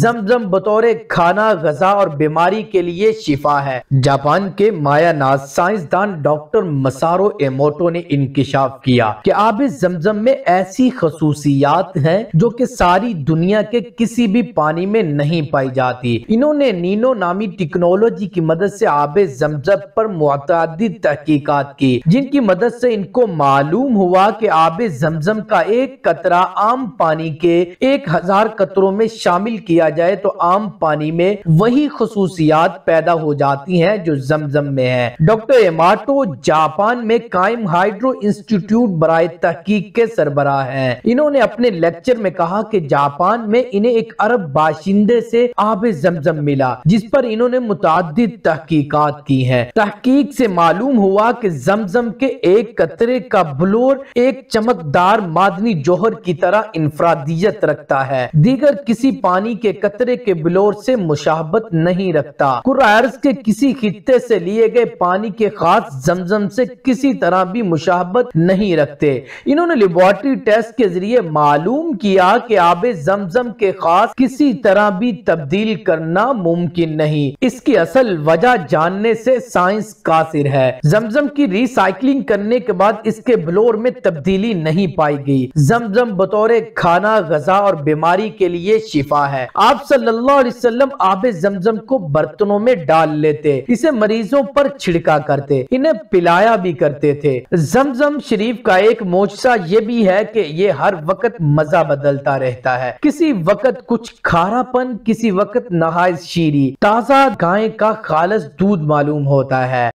जमजम बतौर खाना गजा और बीमारी के लिए शिफा है जापान के मायानाज साइंसदान डॉक्टर मसारो एमोटो ने इंकशाफ किया कि आब जमजम में ऐसी खसूसियात हैं जो कि सारी दुनिया के किसी भी पानी में नहीं पाई जाती इन्होंने नीनो नामी टेक्नोलॉजी की मदद से आब जमजम पर मुतद तहकीकत की जिनकी मदद से इनको मालूम हुआ कि आब जमजम का एक कतरा आम पानी के एक हजार कतरों में शामिल किया दिया जाए तो आम पानी में वही खसूसियात पैदा हो जाती है जो जमजम में है डॉक्टर एमाटो जापान में कायम हाइड्रो इंस्टीट्यूट बरए तहकीक के सरबरा है इन्होंने अपने लेक्चर में कहा की जापान में इन्हें एक अरब बाशिंदे से आब जमजम मिला जिस पर इन्होंने मुतद तहकीकात की है तहकीक से मालूम हुआ की जमजम के एक कतरे का ब्लोर एक चमकदार मादनी जोहर की तरह इंफरादियत रखता है दीगर किसी पानी के के कतरे के बिलोर से मुशाहबत नहीं रखता कुरायर्ज के किसी खत्े से लिए गए पानी के खास जमजम से किसी तरह भी मुशाहबत नहीं रखते इन्होंने लेबोरेटरी टेस्ट के जरिए मालूम किया कि आब जमजम के खास किसी तरह भी तब्दील करना मुमकिन नहीं इसकी असल वजह जानने से साइंस कासिर है जमजम की रिसाइकलिंग करने के बाद इसके ब्लोर में तब्दीली नहीं पाई गई जमजम बतौर खाना गजा और बीमारी के लिए शिफा है आप सल्लल्लाहु अलैहि वसल्लम आब जमजम को बर्तनों में डाल लेते इसे मरीजों पर छिड़का करते इन्हें पिलाया भी करते थे जमजम शरीफ का एक मोजा ये भी है कि ये हर वक्त मजा बदलता रहता है किसी वक्त कुछ खारापन किसी वक्त नहाय शीरी ताज़ा गाय का खालस दूध मालूम होता है